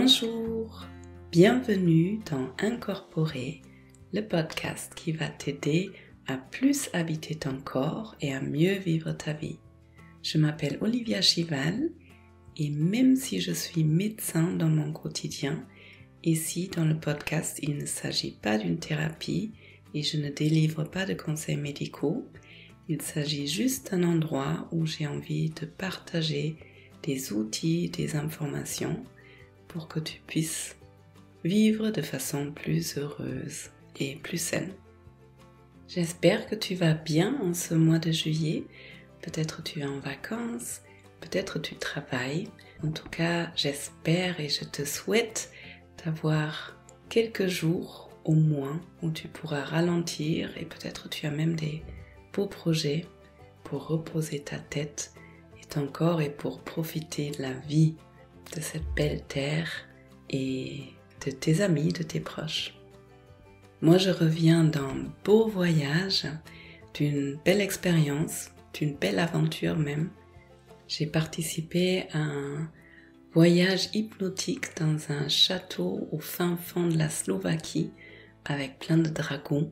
Bonjour, bienvenue dans Incorporer, le podcast qui va t'aider à plus habiter ton corps et à mieux vivre ta vie. Je m'appelle Olivia Chival et même si je suis médecin dans mon quotidien, ici dans le podcast il ne s'agit pas d'une thérapie et je ne délivre pas de conseils médicaux, il s'agit juste d'un endroit où j'ai envie de partager des outils, des informations pour que tu puisses vivre de façon plus heureuse et plus saine. J'espère que tu vas bien en ce mois de juillet. Peut-être tu es en vacances, peut-être tu travailles. En tout cas, j'espère et je te souhaite d'avoir quelques jours au moins où tu pourras ralentir et peut-être tu as même des beaux projets pour reposer ta tête et ton corps et pour profiter de la vie de cette belle terre et de tes amis, de tes proches. Moi, je reviens d'un beau voyage, d'une belle expérience, d'une belle aventure même. J'ai participé à un voyage hypnotique dans un château au fin fond de la Slovaquie avec plein de dragons.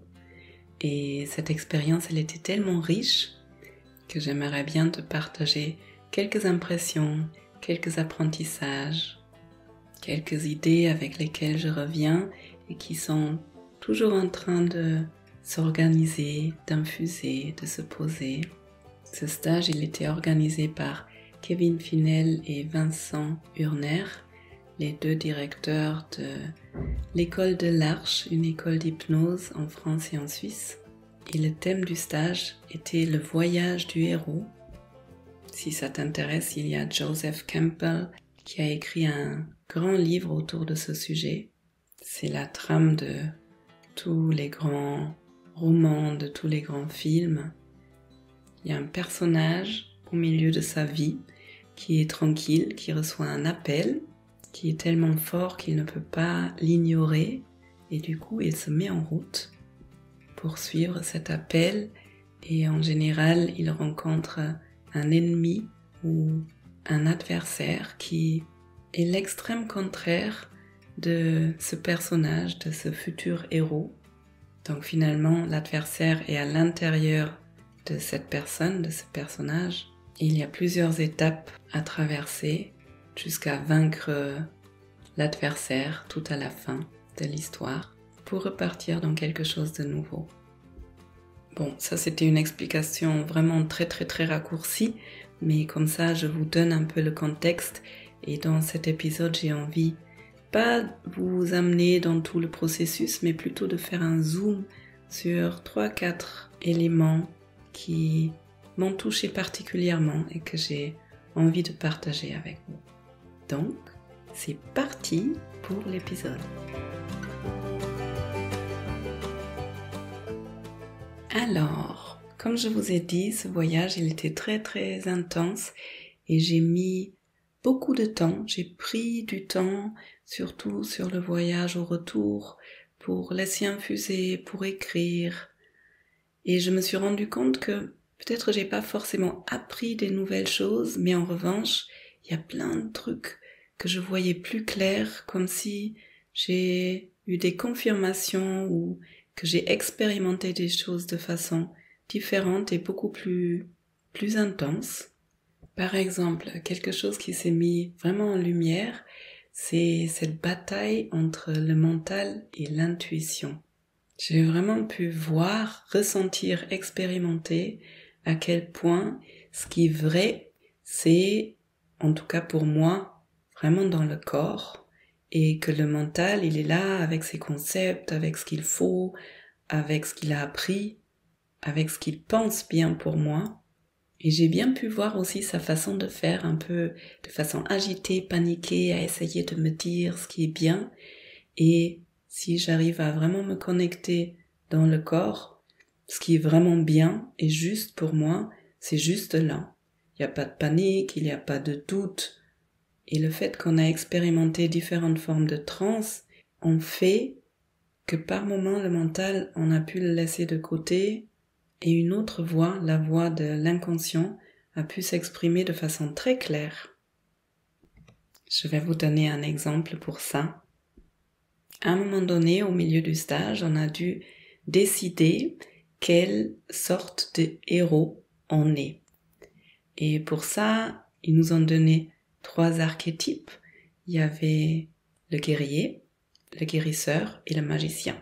Et cette expérience, elle était tellement riche que j'aimerais bien te partager quelques impressions quelques apprentissages, quelques idées avec lesquelles je reviens et qui sont toujours en train de s'organiser, d'infuser, de se poser. Ce stage, il était organisé par Kevin Finel et Vincent Urner, les deux directeurs de l'école de l'Arche, une école d'hypnose en France et en Suisse. Et le thème du stage était le voyage du héros si ça t'intéresse, il y a Joseph Campbell qui a écrit un grand livre autour de ce sujet. C'est la trame de tous les grands romans, de tous les grands films. Il y a un personnage au milieu de sa vie qui est tranquille, qui reçoit un appel, qui est tellement fort qu'il ne peut pas l'ignorer, et du coup il se met en route pour suivre cet appel, et en général il rencontre un ennemi ou un adversaire qui est l'extrême contraire de ce personnage, de ce futur héros. Donc finalement, l'adversaire est à l'intérieur de cette personne, de ce personnage. Il y a plusieurs étapes à traverser jusqu'à vaincre l'adversaire tout à la fin de l'histoire pour repartir dans quelque chose de nouveau. Bon, ça c'était une explication vraiment très très très raccourcie, mais comme ça je vous donne un peu le contexte et dans cet épisode j'ai envie pas vous amener dans tout le processus, mais plutôt de faire un zoom sur 3-4 éléments qui m'ont touché particulièrement et que j'ai envie de partager avec vous. Donc, c'est parti pour l'épisode. Alors, comme je vous ai dit, ce voyage, il était très très intense et j'ai mis beaucoup de temps, j'ai pris du temps, surtout sur le voyage au retour, pour laisser infuser, pour écrire. Et je me suis rendu compte que peut-être j'ai pas forcément appris des nouvelles choses, mais en revanche, il y a plein de trucs que je voyais plus clair, comme si j'ai eu des confirmations ou que j'ai expérimenté des choses de façon différente et beaucoup plus, plus intense. Par exemple, quelque chose qui s'est mis vraiment en lumière, c'est cette bataille entre le mental et l'intuition. J'ai vraiment pu voir, ressentir, expérimenter à quel point ce qui est vrai, c'est, en tout cas pour moi, vraiment dans le corps, et que le mental, il est là avec ses concepts, avec ce qu'il faut, avec ce qu'il a appris, avec ce qu'il pense bien pour moi. Et j'ai bien pu voir aussi sa façon de faire un peu de façon agitée, paniquée, à essayer de me dire ce qui est bien. Et si j'arrive à vraiment me connecter dans le corps, ce qui est vraiment bien et juste pour moi, c'est juste là. Il n'y a pas de panique, il n'y a pas de doute, et le fait qu'on a expérimenté différentes formes de transe, ont fait que par moments le mental, on a pu le laisser de côté et une autre voix, la voix de l'inconscient, a pu s'exprimer de façon très claire. Je vais vous donner un exemple pour ça. À un moment donné, au milieu du stage, on a dû décider quelle sorte de héros on est. Et pour ça, ils nous ont donné trois archétypes. Il y avait le guerrier, le guérisseur et le magicien.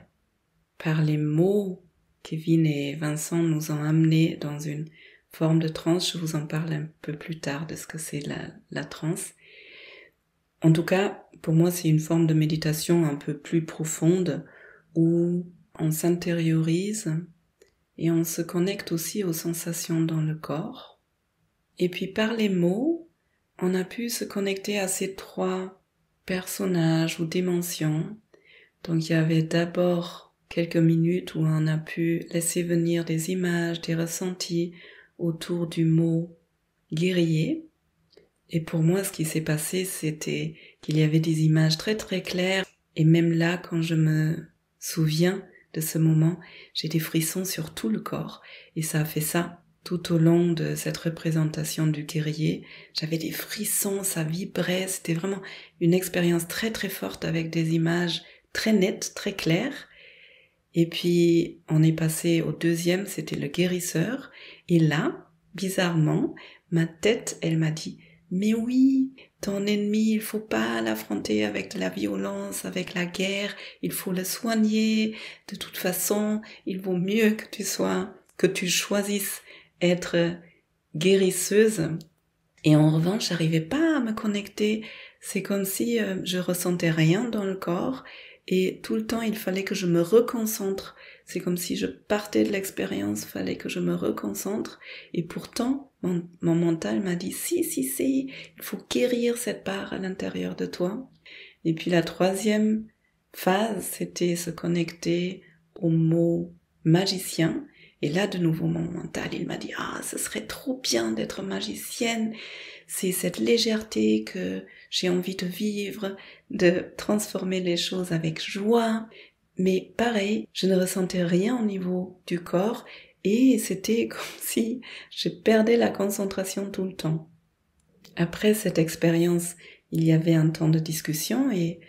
Par les mots, Kevin et Vincent nous ont amenés dans une forme de transe. Je vous en parle un peu plus tard de ce que c'est la, la transe. En tout cas, pour moi, c'est une forme de méditation un peu plus profonde où on s'intériorise et on se connecte aussi aux sensations dans le corps. Et puis par les mots, on a pu se connecter à ces trois personnages ou dimensions. Donc il y avait d'abord quelques minutes où on a pu laisser venir des images, des ressentis autour du mot guerrier. Et pour moi, ce qui s'est passé, c'était qu'il y avait des images très très claires. Et même là, quand je me souviens de ce moment, j'ai des frissons sur tout le corps. Et ça a fait ça tout au long de cette représentation du guerrier. J'avais des frissons, ça vibrait, c'était vraiment une expérience très très forte avec des images très nettes, très claires. Et puis on est passé au deuxième, c'était le guérisseur. Et là, bizarrement, ma tête, elle m'a dit, mais oui, ton ennemi, il faut pas l'affronter avec la violence, avec la guerre, il faut le soigner. De toute façon, il vaut mieux que tu sois, que tu choisisses être guérisseuse. Et en revanche, j'arrivais pas à me connecter. C'est comme si euh, je ressentais rien dans le corps et tout le temps il fallait que je me reconcentre. C'est comme si je partais de l'expérience, il fallait que je me reconcentre. Et pourtant, mon, mon mental m'a dit si, si, si, il faut guérir cette part à l'intérieur de toi. Et puis la troisième phase, c'était se connecter aux mots magicien. Et là, de nouveau, mon mental, il m'a dit, ah, ce serait trop bien d'être magicienne. C'est cette légèreté que j'ai envie de vivre, de transformer les choses avec joie. Mais pareil, je ne ressentais rien au niveau du corps et c'était comme si je perdais la concentration tout le temps. Après cette expérience, il y avait un temps de discussion et,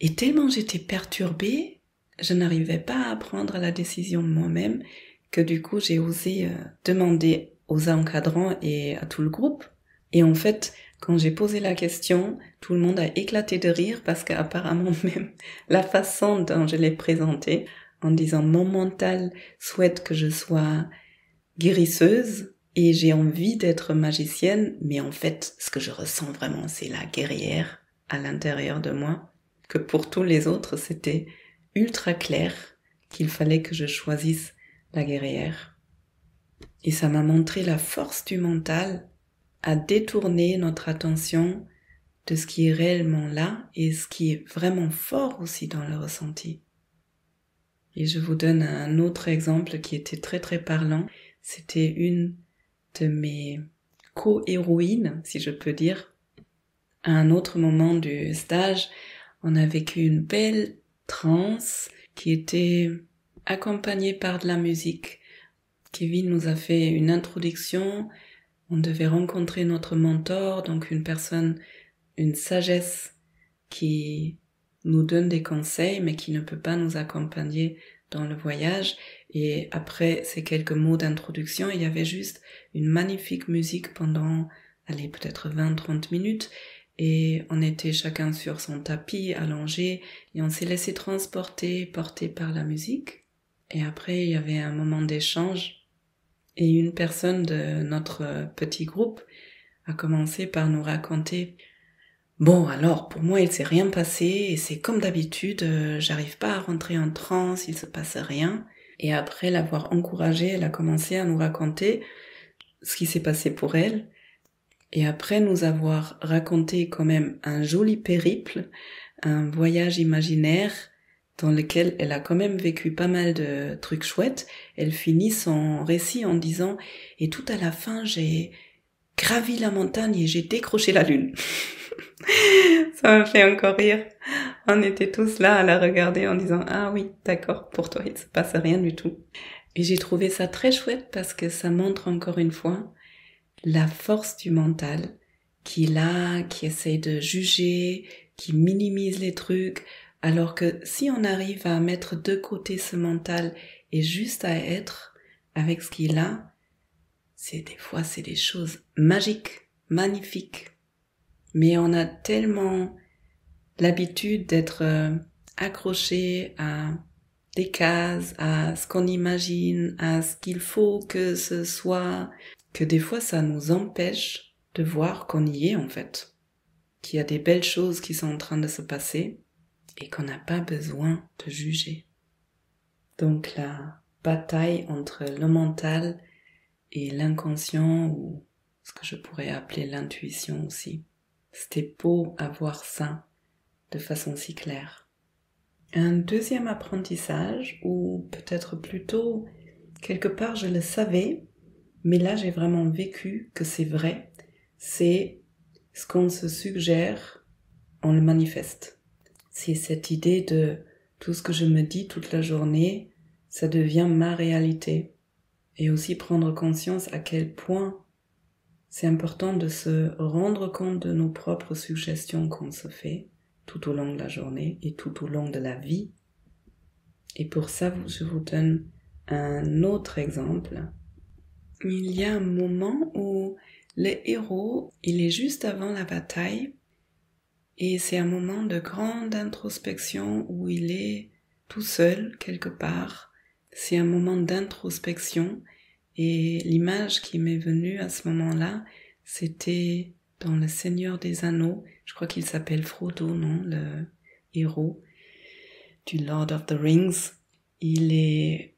et tellement j'étais perturbée je n'arrivais pas à prendre la décision moi-même, que du coup j'ai osé euh, demander aux encadrants et à tout le groupe. Et en fait, quand j'ai posé la question, tout le monde a éclaté de rire parce qu'apparemment même la façon dont je l'ai présentée, en disant mon mental souhaite que je sois guérisseuse et j'ai envie d'être magicienne, mais en fait, ce que je ressens vraiment, c'est la guerrière à l'intérieur de moi, que pour tous les autres, c'était ultra clair qu'il fallait que je choisisse la guerrière. Et ça m'a montré la force du mental à détourner notre attention de ce qui est réellement là et ce qui est vraiment fort aussi dans le ressenti. Et je vous donne un autre exemple qui était très très parlant. C'était une de mes co-héroïnes, si je peux dire. À un autre moment du stage, on a vécu une belle trans qui était accompagné par de la musique. Kevin nous a fait une introduction. On devait rencontrer notre mentor, donc une personne, une sagesse qui nous donne des conseils, mais qui ne peut pas nous accompagner dans le voyage. Et après ces quelques mots d'introduction, il y avait juste une magnifique musique pendant, allez, peut-être 20-30 minutes et on était chacun sur son tapis allongé et on s'est laissé transporter, porter par la musique. Et après, il y avait un moment d'échange et une personne de notre petit groupe a commencé par nous raconter Bon, alors pour moi, il s'est rien passé et c'est comme d'habitude, euh, j'arrive pas à rentrer en transe, il se passe rien. Et après l'avoir encouragée, elle a commencé à nous raconter ce qui s'est passé pour elle et après nous avoir raconté quand même un joli périple, un voyage imaginaire dans lequel elle a quand même vécu pas mal de trucs chouettes, elle finit son récit en disant ⁇ Et tout à la fin, j'ai gravi la montagne et j'ai décroché la lune ⁇ Ça me fait encore rire. On était tous là à la regarder en disant ⁇ Ah oui, d'accord, pour toi, il se passe rien du tout. ⁇ Et j'ai trouvé ça très chouette parce que ça montre encore une fois la force du mental qui a, qui essaie de juger, qui minimise les trucs, alors que si on arrive à mettre de côté ce mental et juste à être avec ce qu'il a, c'est des fois c'est des choses magiques, magnifiques. Mais on a tellement l'habitude d'être euh, accroché à des cases, à ce qu'on imagine, à ce qu'il faut que ce soit, que des fois ça nous empêche de voir qu'on y est en fait, qu'il y a des belles choses qui sont en train de se passer et qu'on n'a pas besoin de juger. Donc la bataille entre le mental et l'inconscient ou ce que je pourrais appeler l'intuition aussi. C'était beau avoir ça de façon si claire. Un deuxième apprentissage, ou peut-être plutôt quelque part je le savais, mais là, j'ai vraiment vécu que c'est vrai. C'est ce qu'on se suggère, on le manifeste. C'est cette idée de tout ce que je me dis toute la journée, ça devient ma réalité. Et aussi prendre conscience à quel point c'est important de se rendre compte de nos propres suggestions qu'on se fait tout au long de la journée et tout au long de la vie. Et pour ça, je vous donne un autre exemple il y a un moment où le héros, il est juste avant la bataille, et c'est un moment de grande introspection où il est tout seul quelque part. C'est un moment d'introspection, et l'image qui m'est venue à ce moment-là, c'était dans Le Seigneur des Anneaux, je crois qu'il s'appelle Frodo, non, le héros du Lord of the Rings. Il est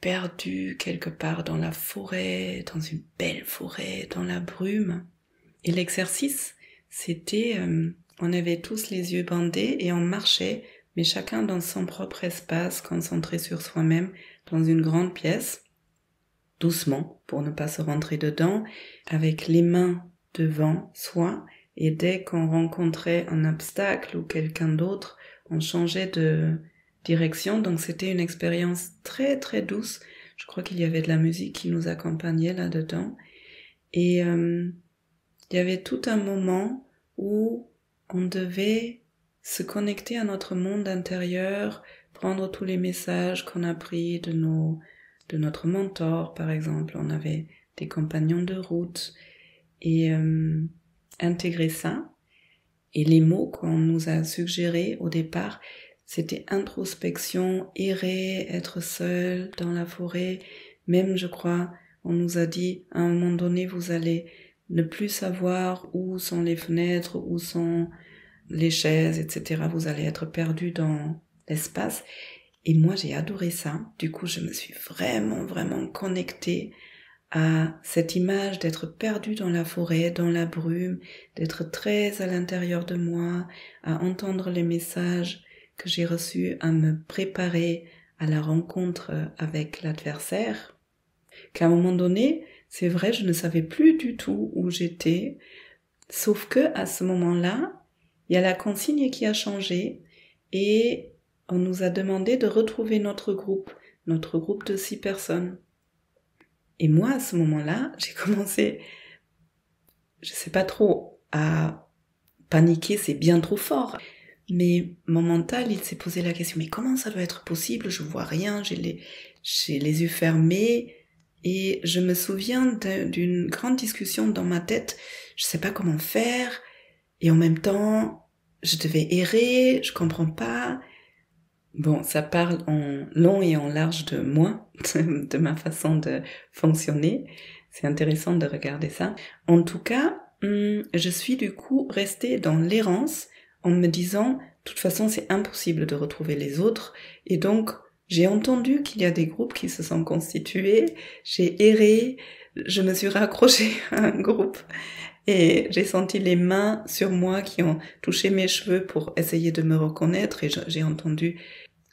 perdu quelque part dans la forêt, dans une belle forêt, dans la brume. Et l'exercice, c'était, euh, on avait tous les yeux bandés et on marchait, mais chacun dans son propre espace, concentré sur soi-même, dans une grande pièce, doucement, pour ne pas se rentrer dedans, avec les mains devant soi, et dès qu'on rencontrait un obstacle ou quelqu'un d'autre, on changeait de, direction. Donc c'était une expérience très très douce. Je crois qu'il y avait de la musique qui nous accompagnait là-dedans. Et euh, il y avait tout un moment où on devait se connecter à notre monde intérieur, prendre tous les messages qu'on a pris de nos de notre mentor par exemple, on avait des compagnons de route et euh, intégrer ça et les mots qu'on nous a suggérés au départ c'était introspection, errer, être seul dans la forêt. Même, je crois, on nous a dit, à un moment donné, vous allez ne plus savoir où sont les fenêtres, où sont les chaises, etc. Vous allez être perdu dans l'espace. Et moi, j'ai adoré ça. Du coup, je me suis vraiment, vraiment connectée à cette image d'être perdu dans la forêt, dans la brume, d'être très à l'intérieur de moi, à entendre les messages que j'ai reçu à me préparer à la rencontre euh, avec l'adversaire, qu'à un moment donné, c'est vrai, je ne savais plus du tout où j'étais, sauf que à ce moment-là, il y a la consigne qui a changé et on nous a demandé de retrouver notre groupe, notre groupe de six personnes. Et moi, à ce moment-là, j'ai commencé, je sais pas trop, à paniquer, c'est bien trop fort. Mais mon mental, il s'est posé la question, mais comment ça doit être possible Je vois rien, j'ai les, les yeux fermés. Et je me souviens d'une grande discussion dans ma tête, je ne sais pas comment faire, et en même temps, je devais errer, je comprends pas. Bon, ça parle en long et en large de moi, de ma façon de fonctionner. C'est intéressant de regarder ça. En tout cas, hum, je suis du coup restée dans l'errance en me disant, de toute façon, c'est impossible de retrouver les autres. Et donc, j'ai entendu qu'il y a des groupes qui se sont constitués, j'ai erré, je me suis raccrochée à un groupe et j'ai senti les mains sur moi qui ont touché mes cheveux pour essayer de me reconnaître et j'ai entendu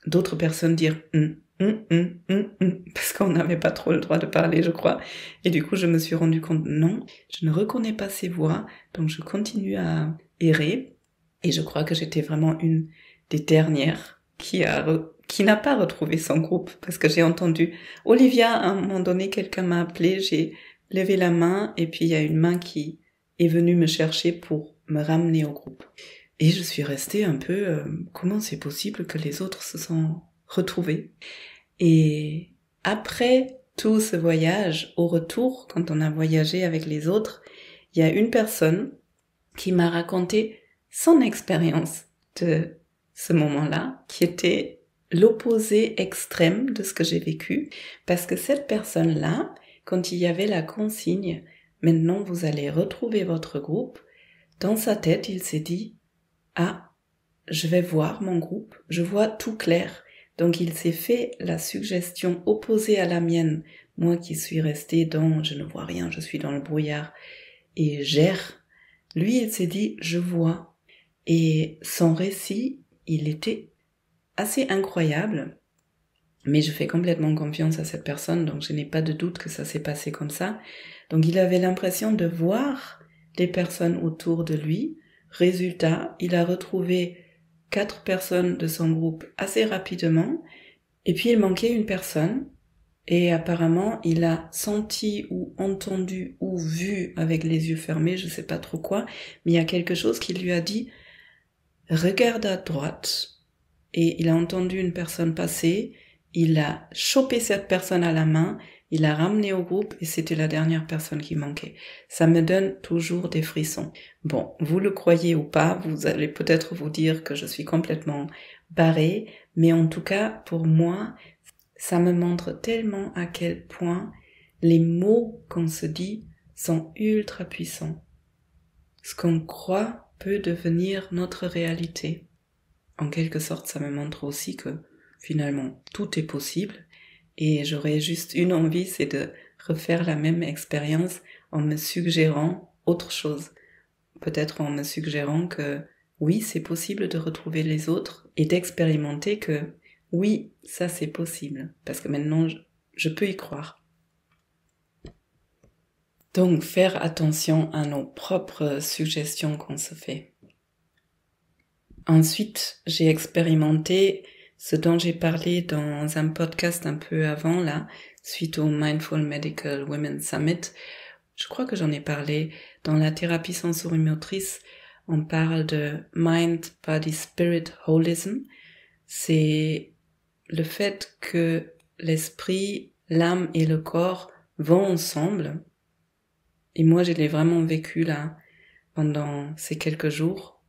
d'autres personnes dire hum, hum, hum, parce qu'on n'avait pas trop le droit de parler je crois et du coup je me suis rendu compte non je ne reconnais pas ces voix donc je continue à errer et je crois que j'étais vraiment une des dernières qui a qui n'a pas retrouvé son groupe parce que j'ai entendu Olivia à un moment donné quelqu'un m'a appelé j'ai levé la main et puis il y a une main qui est venue me chercher pour me ramener au groupe et je suis restée un peu euh, comment c'est possible que les autres se sont retrouvés et après tout ce voyage au retour quand on a voyagé avec les autres il y a une personne qui m'a raconté son expérience de ce moment-là, qui était l'opposé extrême de ce que j'ai vécu, parce que cette personne-là, quand il y avait la consigne, maintenant vous allez retrouver votre groupe, dans sa tête, il s'est dit, ah, je vais voir mon groupe, je vois tout clair. Donc il s'est fait la suggestion opposée à la mienne, moi qui suis restée dans je ne vois rien, je suis dans le brouillard et gère. Lui, il s'est dit, je vois, et son récit, il était assez incroyable, mais je fais complètement confiance à cette personne, donc je n'ai pas de doute que ça s'est passé comme ça. Donc il avait l'impression de voir des personnes autour de lui. Résultat, il a retrouvé quatre personnes de son groupe assez rapidement, et puis il manquait une personne, et apparemment il a senti ou entendu ou vu avec les yeux fermés, je ne sais pas trop quoi, mais il y a quelque chose qui lui a dit, regarde à droite et il a entendu une personne passer. Il a chopé cette personne à la main, il l'a ramenée au groupe et c'était la dernière personne qui manquait. Ça me donne toujours des frissons. Bon, vous le croyez ou pas, vous allez peut-être vous dire que je suis complètement barrée, mais en tout cas, pour moi, ça me montre tellement à quel point les mots qu'on se dit sont ultra puissants. Ce qu'on croit devenir notre réalité. En quelque sorte, ça me montre aussi que finalement, tout est possible et j'aurais juste une envie, c'est de refaire la même expérience en me suggérant autre chose. Peut-être en me suggérant que oui, c'est possible de retrouver les autres et d'expérimenter que oui, ça c'est possible. Parce que maintenant, je peux y croire. Donc faire attention à nos propres suggestions qu'on se fait. Ensuite, j'ai expérimenté ce dont j'ai parlé dans un podcast un peu avant là, suite au Mindful Medical Women Summit. Je crois que j'en ai parlé. Dans la thérapie sensorimotrice, on parle de Mind, Body, Spirit, Holism. C'est le fait que l'esprit, l'âme et le corps vont ensemble et moi, je l'ai vraiment vécu là, pendant ces quelques jours.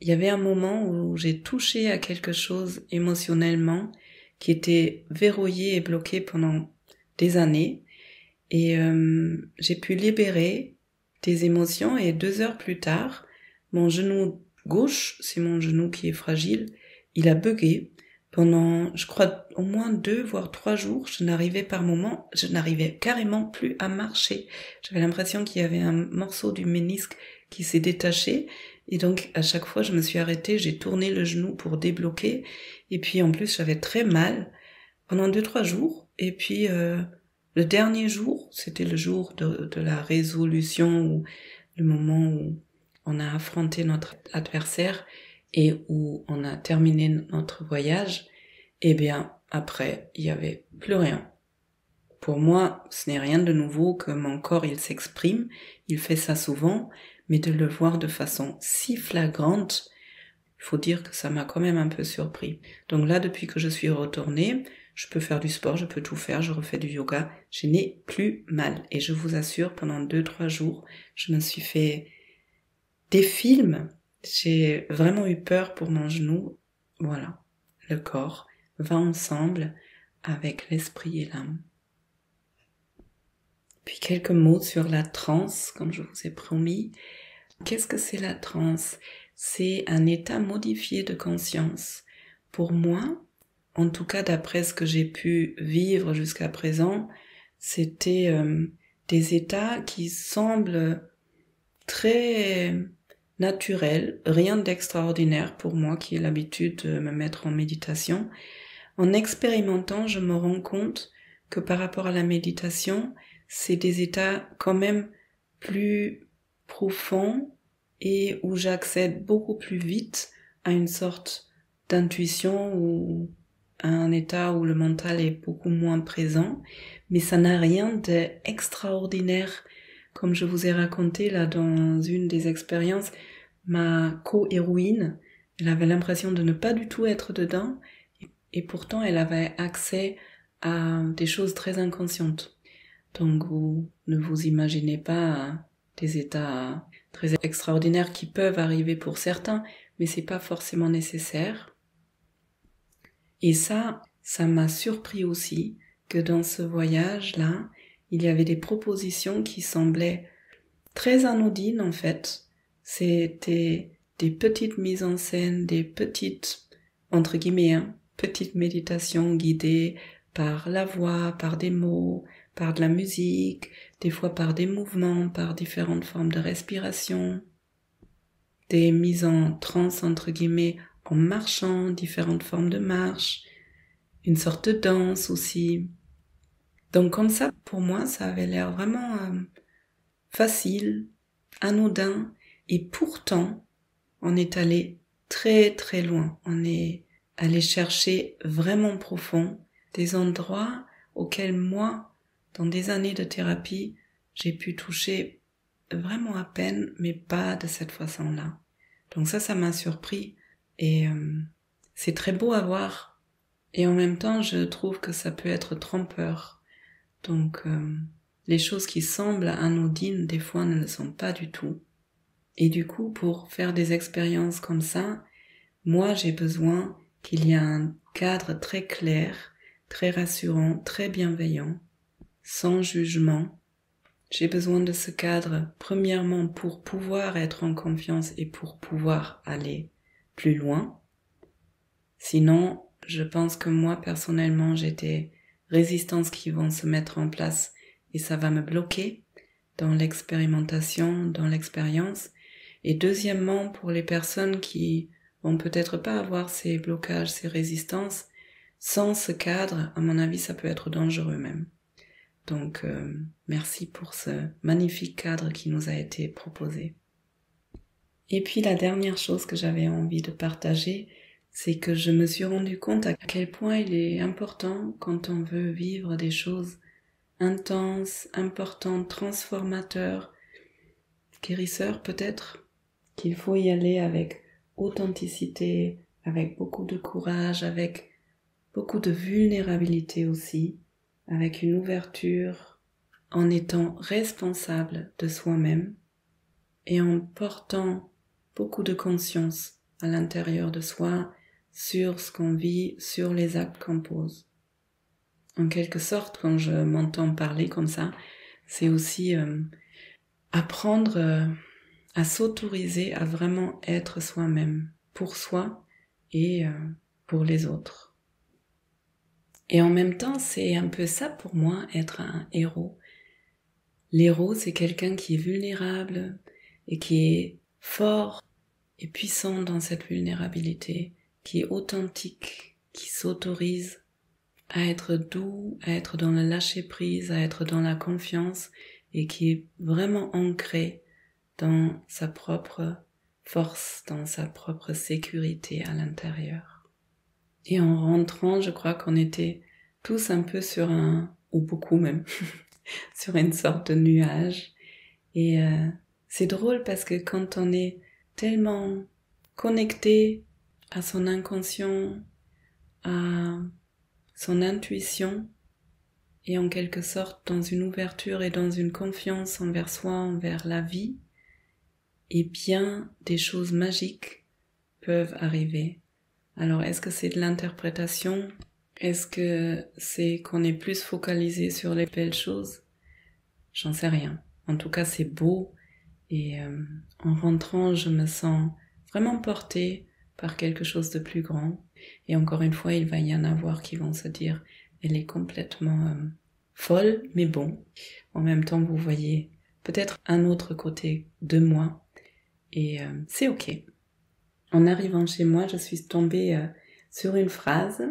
Il y avait un moment où j'ai touché à quelque chose émotionnellement qui était verrouillé et bloqué pendant des années. Et euh, j'ai pu libérer des émotions et deux heures plus tard, mon genou gauche, c'est mon genou qui est fragile, il a bugué pendant, je crois, au moins deux voire trois jours, je n'arrivais par moment, je n'arrivais carrément plus à marcher. J'avais l'impression qu'il y avait un morceau du ménisque qui s'est détaché. Et donc, à chaque fois, je me suis arrêtée, j'ai tourné le genou pour débloquer. Et puis, en plus, j'avais très mal pendant deux, trois jours. Et puis, euh, le dernier jour, c'était le jour de, de la résolution ou le moment où on a affronté notre adversaire et où on a terminé notre voyage, eh bien, après, il n'y avait plus rien. Pour moi, ce n'est rien de nouveau que mon corps, il s'exprime, il fait ça souvent, mais de le voir de façon si flagrante, il faut dire que ça m'a quand même un peu surpris. Donc là, depuis que je suis retournée, je peux faire du sport, je peux tout faire, je refais du yoga, je n'ai plus mal. Et je vous assure, pendant deux, 3 jours, je me suis fait des films j'ai vraiment eu peur pour mon genou. Voilà, le corps va ensemble avec l'esprit et l'âme. Puis quelques mots sur la transe, comme je vous ai promis. Qu'est-ce que c'est la transe C'est un état modifié de conscience. Pour moi, en tout cas d'après ce que j'ai pu vivre jusqu'à présent, c'était euh, des états qui semblent très naturel, rien d'extraordinaire pour moi qui ai l'habitude de me mettre en méditation. En expérimentant, je me rends compte que par rapport à la méditation, c'est des états quand même plus profonds et où j'accède beaucoup plus vite à une sorte d'intuition ou à un état où le mental est beaucoup moins présent, mais ça n'a rien d'extraordinaire comme je vous ai raconté là dans une des expériences, ma co-héroïne, elle avait l'impression de ne pas du tout être dedans et pourtant elle avait accès à des choses très inconscientes. Donc vous ne vous imaginez pas hein, des états très extraordinaires qui peuvent arriver pour certains, mais c'est pas forcément nécessaire. Et ça, ça m'a surpris aussi que dans ce voyage-là, il y avait des propositions qui semblaient très anodines en fait. C'était des petites mises en scène, des petites, entre guillemets, hein, petites méditations guidées par la voix, par des mots, par de la musique, des fois par des mouvements, par différentes formes de respiration, des mises en transe, entre guillemets, en marchant, différentes formes de marche, une sorte de danse aussi, donc comme ça, pour moi, ça avait l'air vraiment euh, facile, anodin, et pourtant, on est allé très très loin. On est allé chercher vraiment profond des endroits auxquels moi, dans des années de thérapie, j'ai pu toucher vraiment à peine, mais pas de cette façon-là. Donc ça, ça m'a surpris et euh, c'est très beau à voir. Et en même temps, je trouve que ça peut être trompeur donc euh, les choses qui semblent anodines des fois ne le sont pas du tout. Et du coup, pour faire des expériences comme ça, moi j'ai besoin qu'il y ait un cadre très clair, très rassurant, très bienveillant, sans jugement. J'ai besoin de ce cadre premièrement pour pouvoir être en confiance et pour pouvoir aller plus loin. Sinon, je pense que moi personnellement j'étais résistances qui vont se mettre en place et ça va me bloquer dans l'expérimentation, dans l'expérience. Et deuxièmement, pour les personnes qui vont peut-être pas avoir ces blocages, ces résistances, sans ce cadre, à mon avis, ça peut être dangereux même. Donc, euh, merci pour ce magnifique cadre qui nous a été proposé. Et puis, la dernière chose que j'avais envie de partager, c'est que je me suis rendu compte à quel point il est important quand on veut vivre des choses intenses, importantes, transformateurs, guérisseurs peut-être, qu'il faut y aller avec authenticité, avec beaucoup de courage, avec beaucoup de vulnérabilité aussi, avec une ouverture, en étant responsable de soi-même et en portant beaucoup de conscience à l'intérieur de soi sur ce qu'on vit, sur les actes qu'on pose. En quelque sorte, quand je m'entends parler comme ça, c'est aussi euh, apprendre euh, à s'autoriser à vraiment être soi-même, pour soi et euh, pour les autres. Et en même temps, c'est un peu ça pour moi, être un héros. L'héros, c'est quelqu'un qui est vulnérable et qui est fort et puissant dans cette vulnérabilité qui est authentique, qui s'autorise à être doux, à être dans le lâcher-prise, à être dans la confiance et qui est vraiment ancré dans sa propre force, dans sa propre sécurité à l'intérieur. Et en rentrant, je crois qu'on était tous un peu sur un, ou beaucoup même, sur une sorte de nuage. Et euh, c'est drôle parce que quand on est tellement connecté à son inconscient, à son intuition, et en quelque sorte dans une ouverture et dans une confiance envers soi, envers la vie, et eh bien des choses magiques peuvent arriver. Alors est-ce que c'est de l'interprétation Est-ce que c'est qu'on est plus focalisé sur les belles choses J'en sais rien. En tout cas, c'est beau et euh, en rentrant, je me sens vraiment portée par quelque chose de plus grand. Et encore une fois, il va y en avoir qui vont se dire, elle est complètement euh, folle, mais bon. En même temps, vous voyez peut-être un autre côté de moi. Et euh, c'est ok. En arrivant chez moi, je suis tombée euh, sur une phrase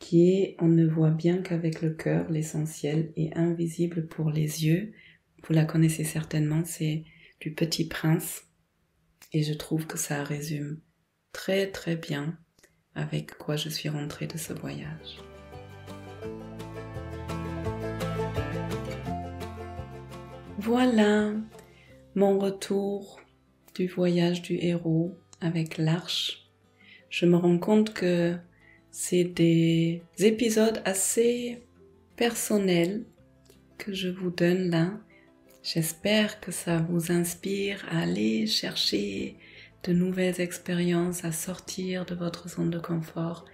qui est On ne voit bien qu'avec le cœur, l'essentiel est invisible pour les yeux. Vous la connaissez certainement, c'est du Petit Prince. Et je trouve que ça résume très très bien avec quoi je suis rentrée de ce voyage. Voilà mon retour du voyage du héros avec l'arche. Je me rends compte que c'est des épisodes assez personnels que je vous donne là. J'espère que ça vous inspire à aller chercher de nouvelles expériences, à sortir de votre zone de confort,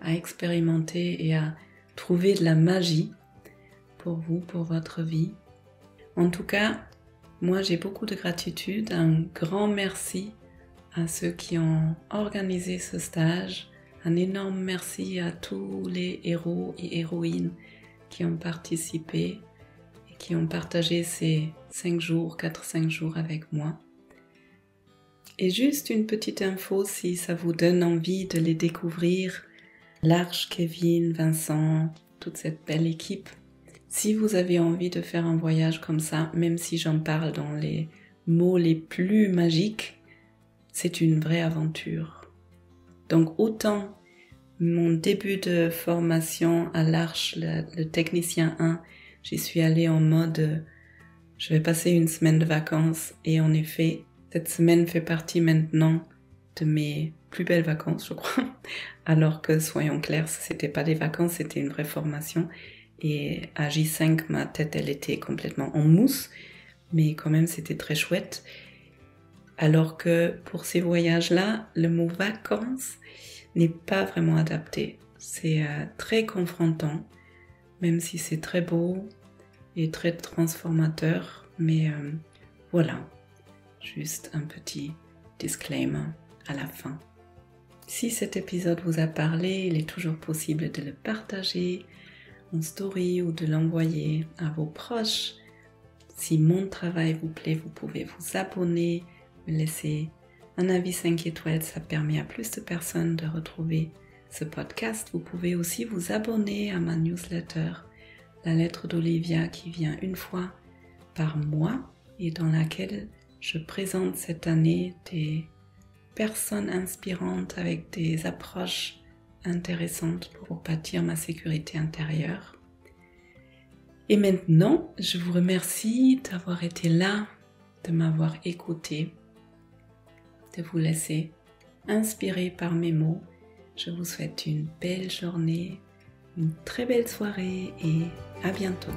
à expérimenter et à trouver de la magie pour vous, pour votre vie. En tout cas, moi j'ai beaucoup de gratitude, un grand merci à ceux qui ont organisé ce stage, un énorme merci à tous les héros et héroïnes qui ont participé et qui ont partagé ces 5 jours, 4-5 jours avec moi. Et juste une petite info si ça vous donne envie de les découvrir, l'arche Kevin, Vincent, toute cette belle équipe. Si vous avez envie de faire un voyage comme ça, même si j'en parle dans les mots les plus magiques, c'est une vraie aventure. Donc autant mon début de formation à l'Arche, le, technicien 1, j'y suis allé en mode je vais passer une semaine de vacances et en effet, cette semaine fait partie maintenant de mes plus belles vacances, je crois. Alors que, soyons clairs, ce n'était pas des vacances, c'était une vraie formation. Et à J5, ma tête, elle était complètement en mousse. Mais quand même, c'était très chouette. Alors que pour ces voyages-là, le mot vacances n'est pas vraiment adapté. C'est euh, très confrontant, même si c'est très beau et très transformateur. Mais euh, voilà, juste un petit disclaimer à la fin. Si cet épisode vous a parlé, il est toujours possible de le partager en story ou de l'envoyer à vos proches. Si mon travail vous plaît, vous pouvez vous abonner, me laisser un avis 5 étoiles, ça permet à plus de personnes de retrouver ce podcast. Vous pouvez aussi vous abonner à ma newsletter, la lettre d'Olivia qui vient une fois par mois et dans laquelle je présente cette année des personnes inspirantes avec des approches intéressantes pour bâtir ma sécurité intérieure. Et maintenant, je vous remercie d'avoir été là, de m'avoir écouté, de vous laisser inspirer par mes mots. Je vous souhaite une belle journée, une très belle soirée et à bientôt.